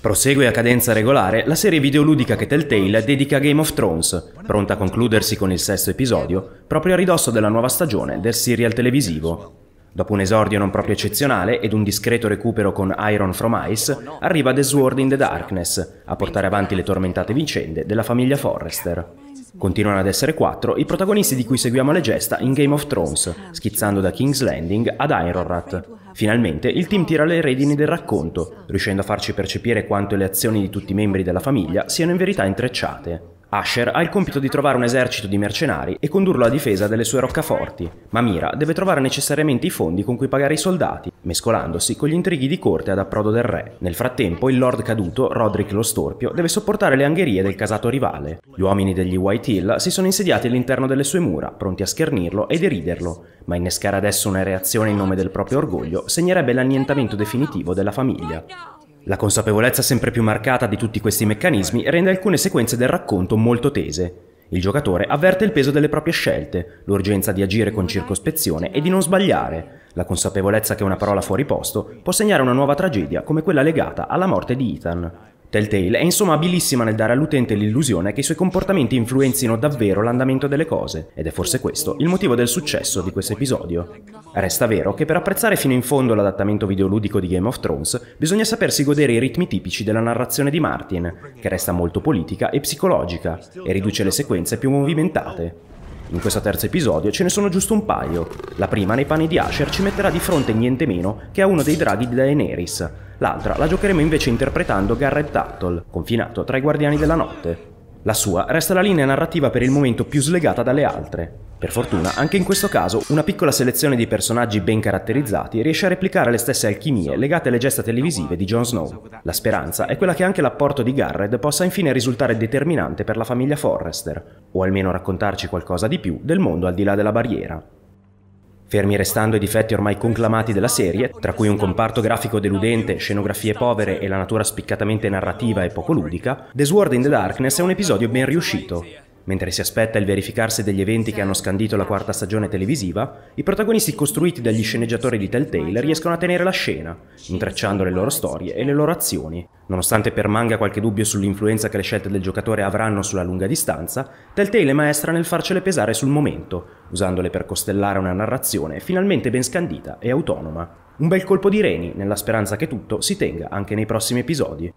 Prosegue a cadenza regolare la serie videoludica che Telltale dedica a Game of Thrones, pronta a concludersi con il sesto episodio, proprio a ridosso della nuova stagione del serial televisivo. Dopo un esordio non proprio eccezionale ed un discreto recupero con Iron from Ice, arriva The Sword in the Darkness, a portare avanti le tormentate vicende della famiglia Forrester. Continuano ad essere quattro i protagonisti di cui seguiamo le gesta in Game of Thrones, schizzando da King's Landing ad Ironrat. Finalmente il team tira le redini del racconto, riuscendo a farci percepire quanto le azioni di tutti i membri della famiglia siano in verità intrecciate. Asher ha il compito di trovare un esercito di mercenari e condurlo a difesa delle sue roccaforti, ma Mira deve trovare necessariamente i fondi con cui pagare i soldati, mescolandosi con gli intrighi di corte ad approdo del re. Nel frattempo, il lord caduto, Roderick lo Storpio, deve sopportare le angherie del casato rivale. Gli uomini degli White Hill si sono insediati all'interno delle sue mura, pronti a schernirlo e deriderlo, ma innescare adesso una reazione in nome del proprio orgoglio segnerebbe l'annientamento definitivo della famiglia. La consapevolezza sempre più marcata di tutti questi meccanismi rende alcune sequenze del racconto molto tese. Il giocatore avverte il peso delle proprie scelte, l'urgenza di agire con circospezione e di non sbagliare, la consapevolezza che una parola fuori posto può segnare una nuova tragedia come quella legata alla morte di Ethan. Telltale è insomma abilissima nel dare all'utente l'illusione che i suoi comportamenti influenzino davvero l'andamento delle cose, ed è forse questo il motivo del successo di questo episodio. Resta vero che per apprezzare fino in fondo l'adattamento videoludico di Game of Thrones bisogna sapersi godere i ritmi tipici della narrazione di Martin, che resta molto politica e psicologica, e riduce le sequenze più movimentate. In questo terzo episodio ce ne sono giusto un paio. La prima, nei panni di Asher, ci metterà di fronte niente meno che a uno dei draghi di Daenerys, L'altra la giocheremo invece interpretando Garrett Tuttle, confinato tra i Guardiani della Notte. La sua resta la linea narrativa per il momento più slegata dalle altre. Per fortuna, anche in questo caso, una piccola selezione di personaggi ben caratterizzati riesce a replicare le stesse alchimie legate alle gesta televisive di Jon Snow. La speranza è quella che anche l'apporto di Garrett possa infine risultare determinante per la famiglia Forrester, o almeno raccontarci qualcosa di più del mondo al di là della barriera. Fermi restando i difetti ormai conclamati della serie, tra cui un comparto grafico deludente, scenografie povere e la natura spiccatamente narrativa e poco ludica, The Sword in the Darkness è un episodio ben riuscito, Mentre si aspetta il verificarsi degli eventi che hanno scandito la quarta stagione televisiva, i protagonisti costruiti dagli sceneggiatori di Telltale riescono a tenere la scena, intrecciando le loro storie e le loro azioni, Nonostante permanga qualche dubbio sull'influenza che le scelte del giocatore avranno sulla lunga distanza, Telltale è maestra nel farcele pesare sul momento, usandole per costellare una narrazione finalmente ben scandita e autonoma. Un bel colpo di reni, nella speranza che tutto si tenga anche nei prossimi episodi.